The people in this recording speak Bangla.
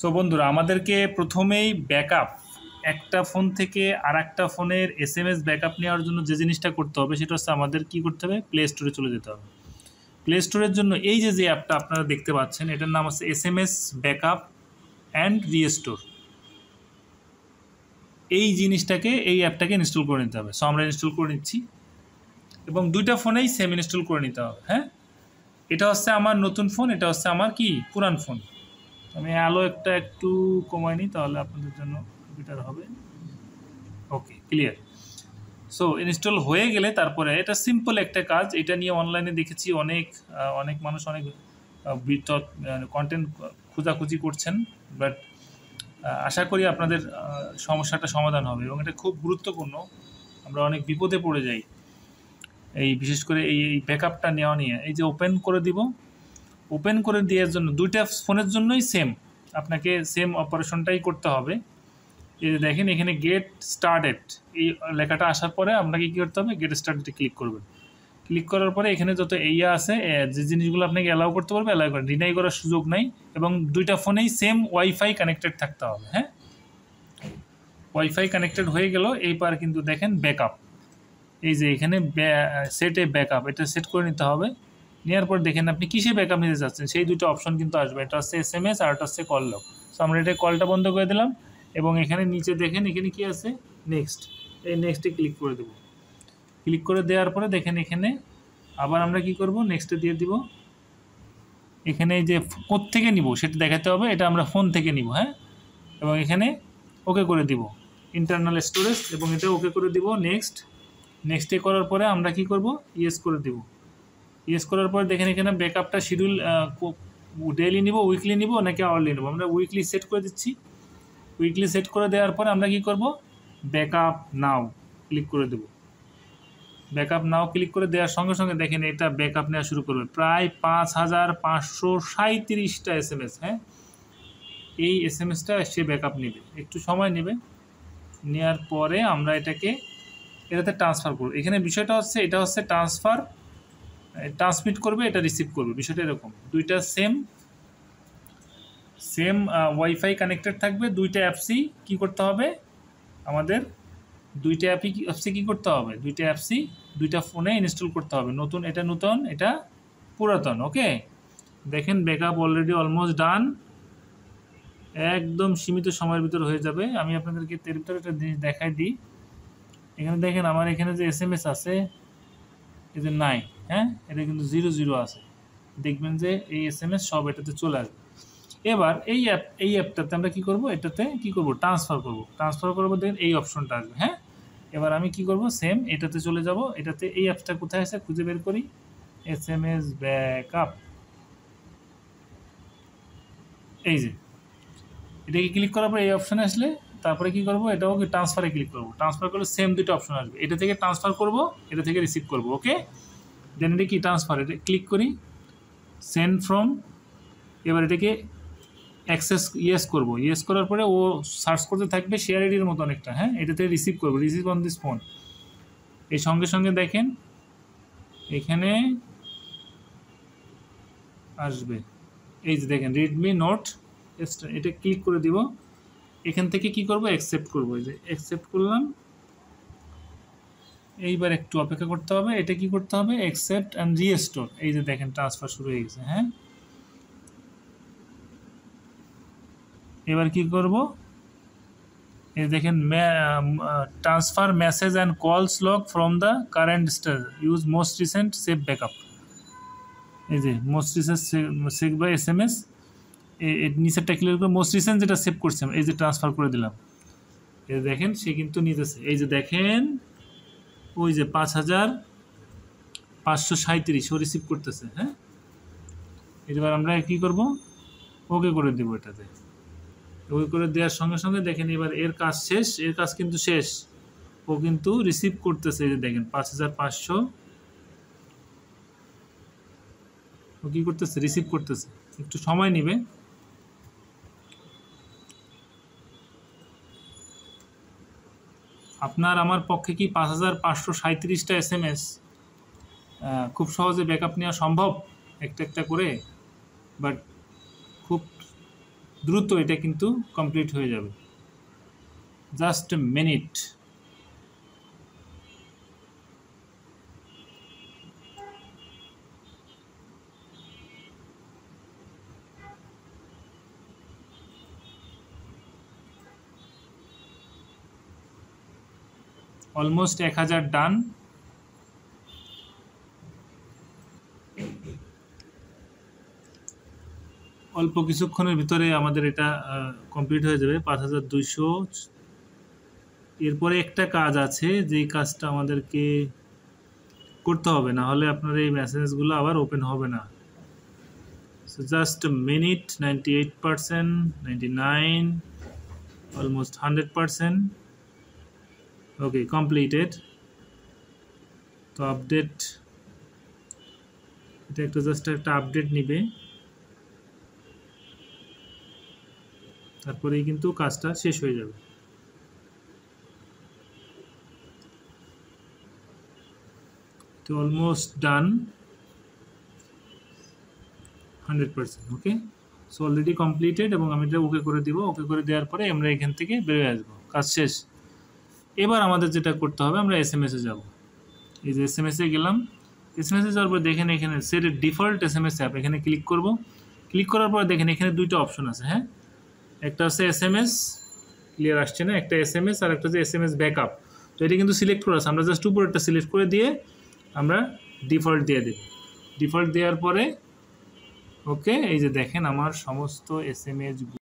সো বন্ধুরা আমাদেরকে প্রথমেই ব্যাকআপ একটা ফোন থেকে আর একটা ফোনের এস এম এস ব্যাকআপ নেওয়ার জন্য যে জিনিসটা করতে হবে সেটা হচ্ছে আমাদের কি করতে হবে প্লে স্টোরে চলে যেতে হবে প্লে স্টোরের জন্য এই যে যে অ্যাপটা আপনারা দেখতে পাচ্ছেন এটার নাম হচ্ছে S M S backup and restore এই জিনিসটাকে এই অ্যাপটাকে ইনস্টল করে নিতে হবে সো আমরা ইনস্টল করে নিচ্ছি এবং দুইটা ফোনেই সেম ইনস্টল করে নিতে হবে হ্যাঁ এটা হচ্ছে আমার নতুন ফোন এটা হচ্ছে আমার কি পুরান ফোন আমি আলো একটা একটু কমাই নিই তাহলে আপনাদের জন্য বেটার হবে ওকে ক্লিয়ার সো ইনস্টল হয়ে গেলে তারপরে এটা সিম্পল একটা কাজ এটা নিয়ে অনলাইনে দেখেছি অনেক অনেক মানুষ অনেক কন্টেন্ট মানে খোঁজাখুঁজি করছেন বাট আশা করি আপনাদের সমস্যাটা সমাধান হবে এবং এটা খুব গুরুত্বপূর্ণ আমরা অনেক বিপদে পড়ে যাই এই বিশেষ করে এই ব্যাকআপটা নেওয়া নিয়ে এই যে ওপেন করে দিব ওপেন করে দেওয়ার জন্য দুইটা ফোনের জন্যই সেম আপনাকে সেম অপারেশনটাই করতে হবে এই যে দেখেন এখানে গেট স্টার্টেড এই লেখাটা আসার পরে আপনাকে কী করতে হবে গেট স্টার্টেডে ক্লিক করবেন ক্লিক করার পরে এখানে যত এইয়া আছে যে জিনিসগুলো আপনাকে অ্যালাউ করতে পারবে অ্যালাউ করেন ডিনাই করার সুযোগ নেই এবং দুইটা ফোনেই সেম ওয়াইফাই কানেক্টেড থাকতে হবে হ্যাঁ ওয়াইফাই কানেক্টেড হয়ে গেল এইবার কিন্তু দেখেন ব্যাকআপ এই যে এখানে সেটে এ ব্যাকআপ এটা সেট করে নিতে হবে নেওয়ার পর দেখেন আপনি কিসে ব্যাকআপ নিতে চাচ্ছেন সেই দুটো অপশন কিন্তু আসবে এটা হচ্ছে এস এম এস আর একটা হচ্ছে কল লক সো আমরা এটা কলটা বন্ধ করে দিলাম এবং এখানে নিচে দেখেন এখানে কি আছে নেক্সট এই নেক্সটে ক্লিক করে দেব ক্লিক করে দেওয়ার পরে দেখেন এখানে আবার আমরা কি করব নেক্সটে দিয়ে দিব এখানে যে থেকে নিব সেটা দেখাতে হবে এটা আমরা ফোন থেকে নিব হ্যাঁ এবং এখানে ওকে করে দিব ইন্টারনাল স্টোরেজ এবং এটা ওকে করে দিব নেক্সট নেক্সটে করার পরে আমরা কি করব ইয়েস করে দেবো ইয়েস করার পর দেখেন এখানে ব্যাকআপটা শিডিউল ডেইলি নিব উইকলি নিব নাকি আওয়ারলি নেব আমরা উইকলি সেট করে দিচ্ছি উইকলি সেট করে দেওয়ার পর আমরা কি করব ব্যাকআপ নাও ক্লিক করে দেব ব্যাকআপ নাও ক্লিক করে দেওয়ার সঙ্গে সঙ্গে দেখেন এটা ব্যাকআপ নেওয়া শুরু করবে প্রায় পাঁচ হাজার পাঁচশো সাঁত্রিশটা এস এম এস হ্যাঁ এই এস এম এসটা সে ব্যাকআপ নেবে একটু সময় নেবে নেওয়ার পরে আমরা এটাকে এটাতে ট্রান্সফার করব এখানে বিষয়টা হচ্ছে এটা হচ্ছে ট্রান্সফার ট্রান্সমিট করবে এটা রিসিভ করবে বিষয়টা এরকম দুইটা সেম সেম ওয়াইফাই কানেক্টেড থাকবে দুইটা অ্যাপসই কি করতে হবে আমাদের দুইটা অ্যাপই অ্যাপসি কী করতে হবে দুইটা অ্যাপসই দুইটা ফোনে ইনস্টল করতে হবে নতুন এটা নতুন এটা পুরাতন ওকে দেখেন ব্যাকআপ অলরেডি অলমোস্ট ডান একদম সীমিত সময়ের ভিতর হয়ে যাবে আমি আপনাদেরকে তের ভিতরে একটা জিনিস দেখাই দিই এখানে দেখেন আমার এখানে যে এস এম এস আছে এই নাই হ্যাঁ এটা কিন্তু জিরো জিরো আছে দেখবেন যে এই এস এম এস সব এটাতে চলে আসবে এবার এই অ্যাপ এই অ্যাপটাতে আমরা কি করব এটাতে কি করব ট্রান্সফার করব ট্রান্সফার করব দেখেন এই অপশনটা আসবে হ্যাঁ এবার আমি কি করব সেম এটাতে চলে যাব এটাতে এই অ্যাপটা কোথায় আছে খুঁজে বের করি S M S backup এই যে এটাকে ক্লিক করার পর এই অপশানে আসলে তারপরে কি করব এটাও ট্রান্সফারে ক্লিক করব ট্রান্সফার করলে সেম দুটো অপশন আসবে এটা থেকে ট্রান্সফার করব এটা থেকে রিসিভ করব ওকে দেন এটা কি ট্রান্সফার এটা ক্লিক করি সেন্ড ফ্রম এবার এটাকে অ্যাক্সেস ইয়েস করবো ইয়েস করার পরে ও সার্চ করতে থাকবে শেয়ার আইডির মতো অনেকটা হ্যাঁ এটাতে রিসিভ করবো রিসিভ অন দিস ফোন এই সঙ্গে সঙ্গে দেখেন এখানে আসবে এই যে দেখেন রেডমি নোট এটা ক্লিক করে দিব এখান থেকে কি করব অ্যাকসেপ্ট করবো এই যে অ্যাকসেপ্ট করলাম এইবার একটু অপেক্ষা করতে হবে এটা কি করতে হবে অ্যাকসেপ্ট অ্যান্ড রিস্টোর এই যে দেখেন ট্রান্সফার শুরু হয়ে গেছে হ্যাঁ এবার কি করব এই দেখেন transfer message and calls log from the current star use most recent save backup এই যে মোস্ট রিসেন্ট সেভ বা এস এম এস নিচেরটা ক্লিয়ার করে মোস্ট রিসেন্ট যেটা সেভ করছিলাম এই যে ট্রান্সফার করে দিলাম এই দেখেন সে কিন্তু নিতেছে এই যে দেখেন ওই যে পাঁচ হাজার পাঁচশো সাঁত্রিশ ও রিসিভ করতেছে হ্যাঁ এবার আমরা কি করব ওকে করে দেবো এটাতে ওকে করে দেওয়ার সঙ্গে সঙ্গে দেখেন এবার এর কাজ শেষ এর কাজ কিন্তু শেষ ও কিন্তু রিসিভ করতেছে এই যে দেখেন পাঁচ হাজার পাঁচশো ও কী করতেছে রিসিভ করতেছে একটু সময় নেবে আপনার আমার পক্ষে কি পাঁচ হাজার পাঁচশো সাঁত্রিশটা এস এম এস খুব সহজে ব্যাকআপ নেওয়া সম্ভব একটা একটা করে বাট খুব দ্রুত এটা কিন্তু কমপ্লিট হয়ে যাবে জাস্ট মিনিট অলমোস্ট এক হাজার ডান অল্প কিছুক্ষণের ভিতরে আমাদের এটা কমপ্লিট হয়ে যাবে পাঁচ হাজার দুইশো এরপরে একটা কাজ আছে যেই কাজটা আমাদেরকে করতে হবে না হলে আপনার এই মেসেজগুলো আবার ওপেন হবে না just minute ninety eight percent ninety nine almost hundred percent okay completed তো আপডেট এটা একটু জাস্ট একটা আপডেট নিবে তারপরেই কিন্তু কাজটা শেষ হয়ে যাবে তো almost done hundred percent okay so already completed এবং আমি এটা ওকে করে দিব ওকে করে দেওয়ার পরে আমরা এখান থেকে বেরোয় আসবো কাজ শেষ এবার আমাদের যেটা করতে হবে আমরা এস এম এসে যাবো এই যে এস এম এসে গেলাম এস এম এসে যাওয়ার পর দেখেন এখানে set default S M S app এখানে ক্লিক করব ক্লিক করার পর দেখেন এখানে দুইটা অপশন আছে হ্যাঁ একটা হচ্ছে এস এম এস ক্লিয়ার আসছে না একটা এস এম এস আর একটা হচ্ছে এস এম এস ব্যাকআপ তো এটা কিন্তু সিলেক্ট করা আছে আমরা জাস্ট উপরেরটা সিলেক্ট করে দিয়ে আমরা ডিফল্ট দিয়ে দেব ডিফল্ট দেওয়ার পরে ওকে এই যে দেখেন আমার সমস্ত এস এম এস